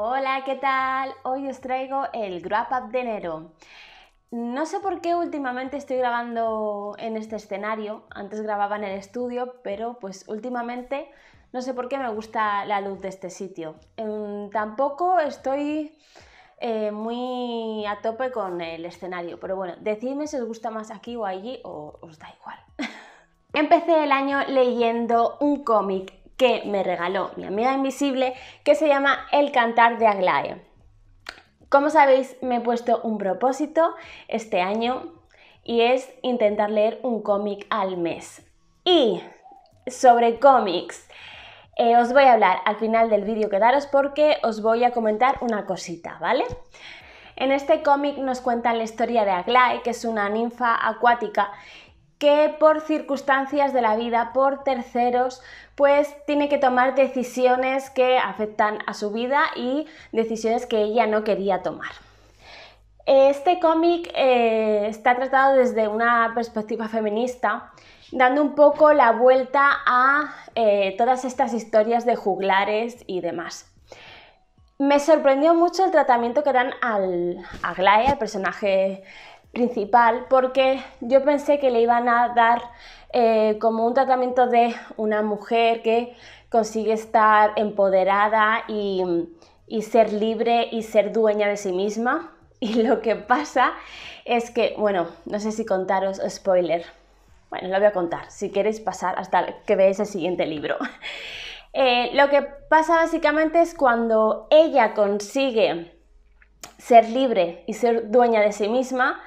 Hola, ¿qué tal? Hoy os traigo el grab Up de enero. No sé por qué últimamente estoy grabando en este escenario, antes grababa en el estudio, pero pues últimamente no sé por qué me gusta la luz de este sitio. Mm, tampoco estoy eh, muy a tope con el escenario, pero bueno, decidme si os gusta más aquí o allí o os da igual. Empecé el año leyendo un cómic que me regaló mi amiga invisible que se llama El Cantar de Aglae. Como sabéis, me he puesto un propósito este año y es intentar leer un cómic al mes. Y sobre cómics, eh, os voy a hablar al final del vídeo, que daros porque os voy a comentar una cosita, ¿vale? En este cómic nos cuentan la historia de Aglae, que es una ninfa acuática que por circunstancias de la vida, por terceros, pues tiene que tomar decisiones que afectan a su vida y decisiones que ella no quería tomar. Este cómic eh, está tratado desde una perspectiva feminista, dando un poco la vuelta a eh, todas estas historias de juglares y demás. Me sorprendió mucho el tratamiento que dan al, a Glae, al personaje principal porque yo pensé que le iban a dar eh, como un tratamiento de una mujer que consigue estar empoderada y, ser libre y ser dueña de sí misma. Y lo que pasa es que, bueno, no sé si contaros spoiler. Bueno, lo voy a contar, si queréis pasar hasta que veáis el siguiente libro. Eh, lo que pasa básicamente es cuando ella consigue ser libre y ser dueña de sí misma,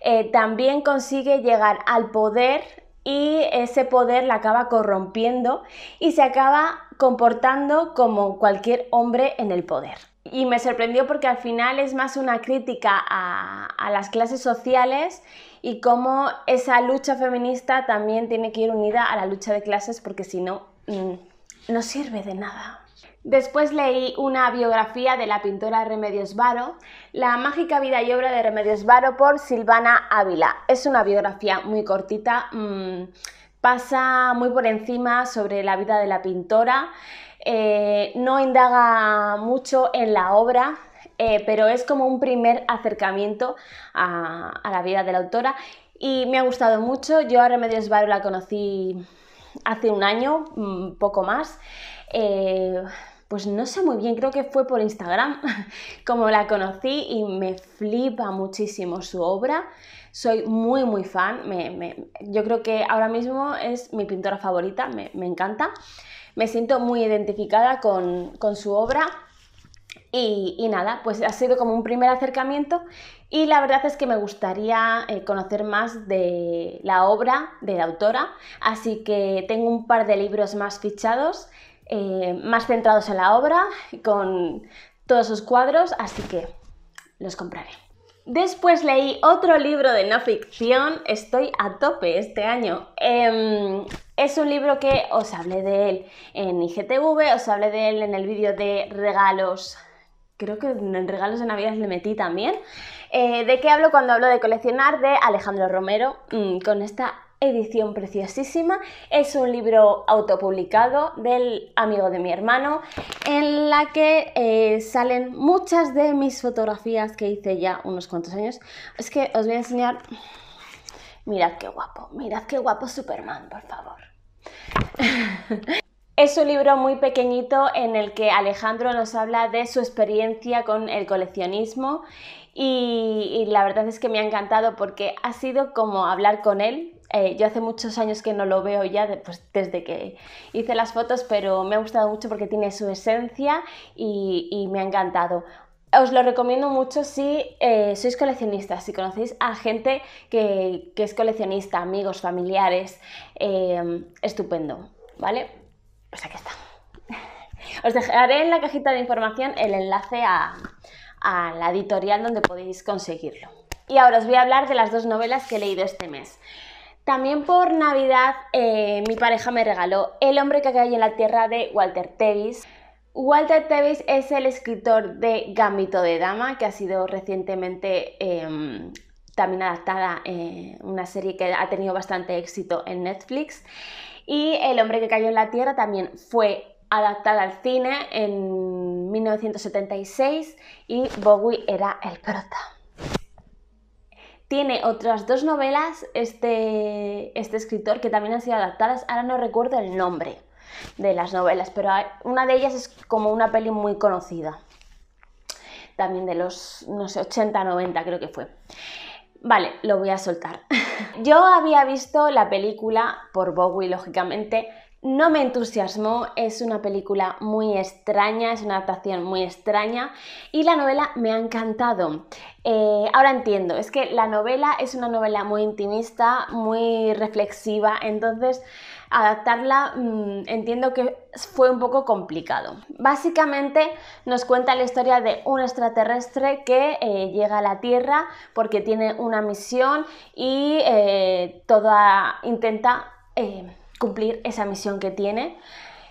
eh, también consigue llegar al poder y ese poder la acaba corrompiendo y se acaba comportando como cualquier hombre en el poder. Y me sorprendió porque al final es más una crítica a, las clases sociales y cómo esa lucha feminista también tiene que ir unida a la lucha de clases porque si no... Mm, no sirve de nada. Después leí una biografía de la pintora Remedios Varo, La mágica vida y obra de Remedios Varo por Silvana Ávila. Es una biografía muy cortita, mm, pasa muy por encima sobre la vida de la pintora, eh, no indaga mucho en la obra, eh, pero es como un primer acercamiento a, a, la vida de la autora y me ha gustado mucho. Yo a Remedios Varo la conocí hace un año, mm, poco más. Eh, pues no sé muy bien, creo que fue por Instagram como la conocí y me flipa muchísimo su obra. Soy muy, muy fan. yo creo que ahora mismo es mi pintora favorita, me, encanta. Me siento muy identificada con su obra y, nada, pues ha sido como un primer acercamiento y la verdad es que me gustaría eh, conocer más de la obra de la autora, así que tengo un par de libros más fichados, eh, más centrados en la obra, con todos sus cuadros, así que los compraré. Después leí otro libro de no ficción, estoy a tope este año. Em, es un libro que os hablé de él en IGTV, os hablé de él en el vídeo de regalos creo que en regalos de Navidad le metí también. Eh, ¿De qué hablo cuando hablo de coleccionar? De Alejandro Romero, mm, con esta edición preciosísima. Es un libro autopublicado del amigo de mi hermano, en la que eh, salen muchas de mis fotografías que hice ya unos cuantos años. Es que os voy a enseñar... Mirad qué guapo, mirad qué guapo Superman, por favor. Es un libro muy pequeñito en el que Alejandro nos habla de su experiencia con el coleccionismo y, la verdad es que me ha encantado porque ha sido como hablar con él. Eh, yo hace muchos años que no lo veo ya, pues desde que hice las fotos, pero me ha gustado mucho porque tiene su esencia y, me ha encantado os lo recomiendo mucho si eh, sois coleccionistas, si conocéis a gente que, es coleccionista, amigos, familiares, eh, estupendo, ¿vale? Pues aquí está. Os dejaré en la cajita de información el enlace a, la editorial donde podéis conseguirlo. Y ahora os voy a hablar de las dos novelas que he leído este mes. También por Navidad eh, mi pareja me regaló El hombre que cae en la tierra de Walter Tevis. Walter Tevis es el escritor de Gambito de Dama, que ha sido recientemente em, también adaptada eh, una serie que ha tenido bastante éxito en Netflix. Y El hombre que cayó en la Tierra también fue adaptada al cine en 1976 y Bowie era el prota. Tiene otras dos novelas este, este escritor que también han sido adaptadas, ahora no recuerdo el nombre de las novelas, pero una de ellas es como una peli muy conocida, también de los, no sé, 80, 90 creo que fue. Vale, lo voy a soltar. Yo había visto la película por Bowie, lógicamente, no me entusiasmó, es una película muy extraña, es una adaptación muy extraña y la novela me ha encantado. Eh, ahora entiendo, es que la novela es una novela muy intimista, muy reflexiva, entonces adaptarla mm, entiendo que fue un poco complicado. Básicamente nos cuenta la historia de un extraterrestre que eh, llega a la Tierra porque tiene una misión y eh, toda intenta cumplir esa misión que tiene,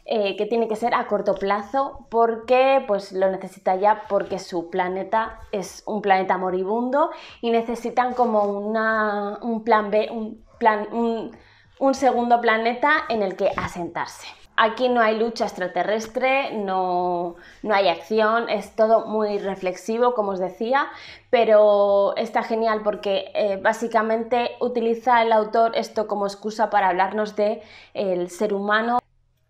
eh, que tiene que ser a corto plazo, porque pues, lo necesita ya, porque su planeta es un planeta moribundo y necesitan como una, un plan B, un, plan, un segundo planeta en el que asentarse aquí no hay lucha extraterrestre, no, hay acción, es todo muy reflexivo, como os decía, pero está genial porque eh, básicamente utiliza el autor esto como excusa para hablarnos del el ser humano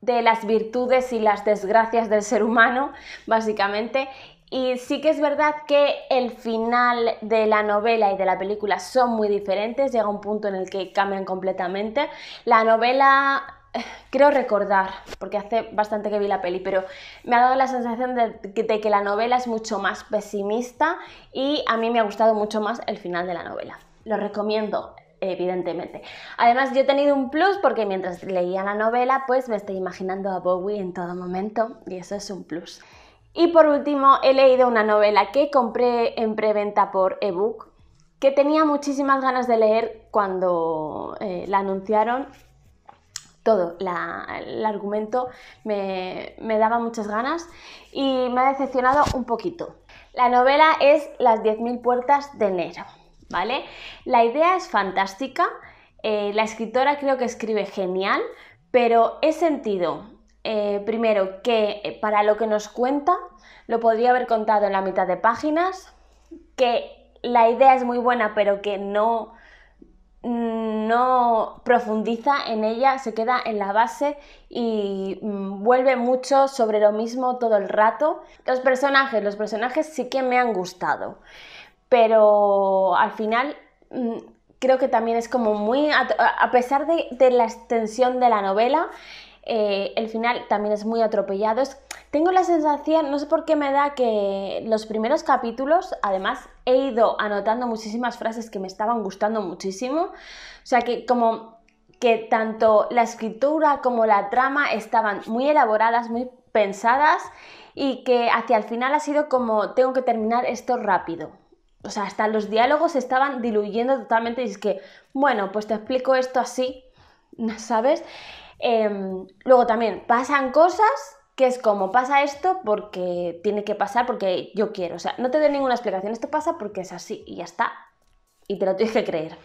de las virtudes y las desgracias del ser humano, básicamente, y sí que es verdad que el final de la novela y de la película son muy diferentes, llega un punto en el que cambian completamente. La novela creo recordar, porque hace bastante que vi la peli, pero me ha dado la sensación de, que la novela es mucho más pesimista y a mí me ha gustado mucho más el final de la novela. Lo recomiendo evidentemente. Además, yo he tenido un plus porque mientras leía la novela, pues me estoy imaginando a Bowie en todo momento y eso es un plus. Y por último, he leído una novela que compré en preventa por ebook, que tenía muchísimas ganas de leer cuando eh, la anunciaron todo el argumento me, daba muchas ganas y me ha decepcionado un poquito. La novela es Las 10.000 puertas de enero, ¿vale? La idea es fantástica, eh, la escritora creo que escribe genial, pero he sentido, eh, primero, que eh, para lo que nos cuenta, lo podría haber contado en la mitad de páginas, que la idea es muy buena, pero que no no profundiza en ella, se queda en la base y mm, vuelve mucho sobre lo mismo todo el rato. Los personajes, los personajes sí que me han gustado, pero al final mm, creo que también es como muy, a pesar de, la extensión de la novela, eh, el final también es muy atropellado. tengo la sensación, no sé por qué me da que los primeros capítulos, además, he ido anotando muchísimas frases que me estaban gustando muchísimo. O sea que como que tanto la escritura como la trama estaban muy elaboradas, muy pensadas y que hacia el final ha sido como tengo que terminar esto rápido. O sea, hasta los diálogos estaban diluyendo totalmente y es que, bueno, pues te explico esto así, ¿sabes? Em, luego también pasan cosas que es como pasa esto porque tiene que pasar porque yo quiero. O sea, no te doy ninguna explicación, esto pasa porque es así y ya está. Y te lo tienes que creer.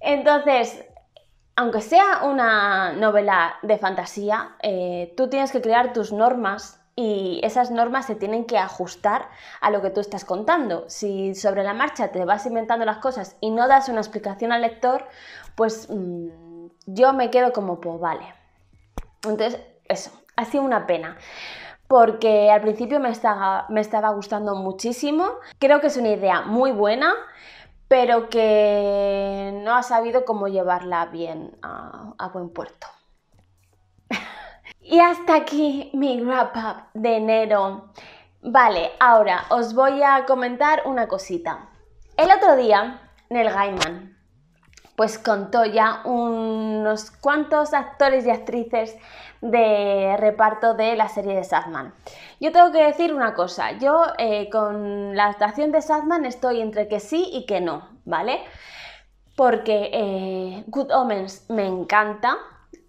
Entonces, aunque sea una novela de fantasía, eh, tú tienes que crear tus normas y esas normas se tienen que ajustar a lo que tú estás contando. Si sobre la marcha te vas inventando las cosas y no das una explicación al lector, pues... Mm, yo me quedo como, pues vale. Entonces, eso, ha sido una pena. Porque al principio me estaba, me estaba gustando muchísimo. Creo que es una idea muy buena, pero que no ha sabido cómo llevarla bien a, buen puerto. y hasta aquí mi wrap up de enero. Vale, ahora os voy a comentar una cosita. El otro día, en el Gaiman, pues contó ya unos cuantos actores y actrices de reparto de la serie de Sadman. Yo tengo que decir una cosa, yo eh, con la actuación de Sadman estoy entre que sí y que no, ¿vale? Porque eh, Good Omens me encanta,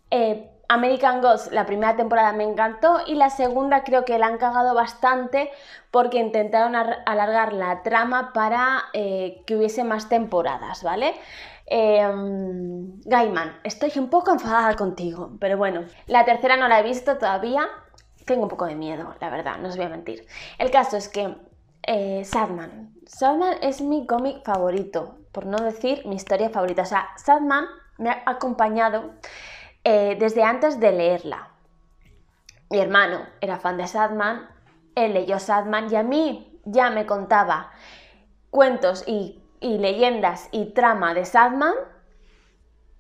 eh, American Gods, la primera temporada me encantó y la segunda creo que la han cagado bastante porque intentaron alargar la trama para eh, que hubiese más temporadas, ¿vale? Em, Gaiman, estoy un poco enfadada contigo, pero bueno, la tercera no la he visto todavía, tengo un poco de miedo, la verdad, no os voy a mentir. El caso es que eh, Sadman, Sadman es mi cómic favorito, por no decir mi historia favorita, o sea, Sadman me ha acompañado eh, desde antes de leerla. Mi hermano era fan de Sadman, él leyó Sadman y a mí ya me contaba cuentos y, leyendas y trama de Sadman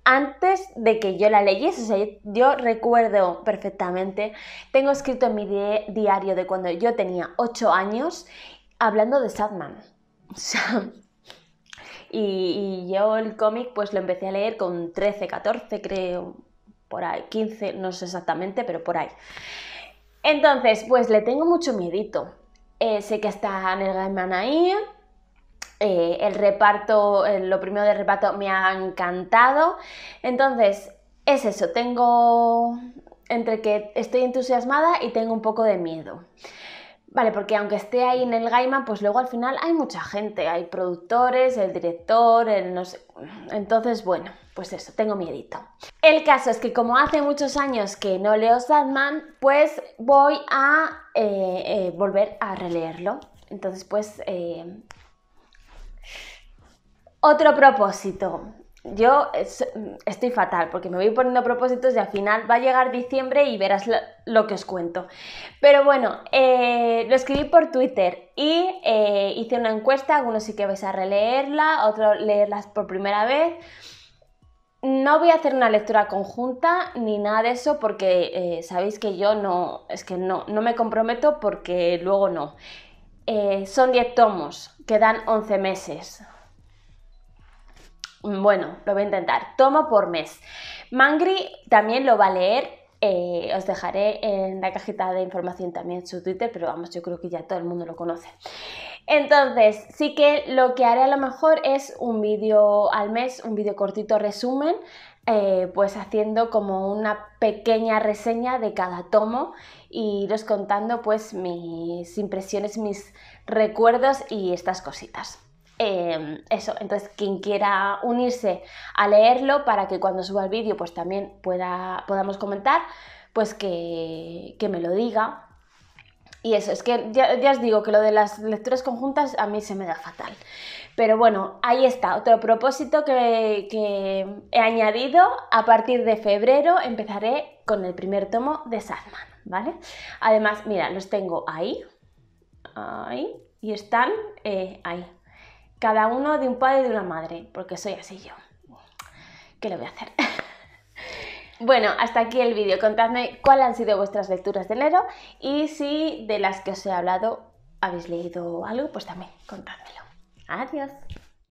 antes de que yo la leyese. yo recuerdo perfectamente, tengo escrito en mi diario de cuando yo tenía 8 años hablando de Sadman. y, yo el cómic pues lo empecé a leer con 13, 14 creo, por ahí, 15, no sé exactamente, pero por ahí. Entonces, pues le tengo mucho miedito. Eh, sé que está el Gaiman ahí. Eh, el reparto, eh, lo primero del reparto me ha encantado. Entonces, es eso, tengo entre que estoy entusiasmada y tengo un poco de miedo. Vale, porque aunque esté ahí en el Gaiman, pues luego al final hay mucha gente, hay productores, el director, el no sé. Entonces, bueno, pues eso, tengo miedito. El caso es que como hace muchos años que no leo Sandman, pues voy a eh, eh, volver a releerlo. Entonces, pues... Eh, otro propósito, yo estoy fatal porque me voy poniendo propósitos y al final va a llegar diciembre y verás lo, que os cuento. Pero bueno, eh, lo escribí por Twitter y eh, hice una encuesta, algunos sí que vais a releerla, otros leerlas por primera vez. No voy a hacer una lectura conjunta ni nada de eso porque eh, sabéis que yo no, es que no, no me comprometo porque luego no. son 10 tomos, quedan 11 meses Mm, bueno, lo voy a intentar. Tomo por mes. Mangri también lo va a leer. Eh, os dejaré en la cajita de información también su Twitter, pero vamos, yo creo que ya todo el mundo lo conoce. Entonces, sí que lo que haré a lo mejor es un vídeo al mes, un vídeo cortito resumen, eh, pues haciendo como una pequeña reseña de cada tomo y iros contando pues mis impresiones, mis recuerdos y estas cositas. Em, eso, entonces quien quiera unirse a leerlo para que cuando suba el vídeo pues también pueda, podamos comentar, pues que, me lo diga. Y eso, es que ya, os digo que lo de las lecturas conjuntas a mí se me da fatal. Pero bueno, ahí está, otro propósito que, he añadido. A partir de febrero empezaré con el primer tomo de Sandman, ¿vale? Además, mira, los tengo ahí, ahí, y están eh, ahí, cada uno de un padre y de una madre, porque soy así yo. ¿Qué le voy a hacer? bueno, hasta aquí el vídeo. Contadme cuáles han sido vuestras lecturas de enero y si de las que os he hablado habéis leído algo, pues también contádmelo. Adiós.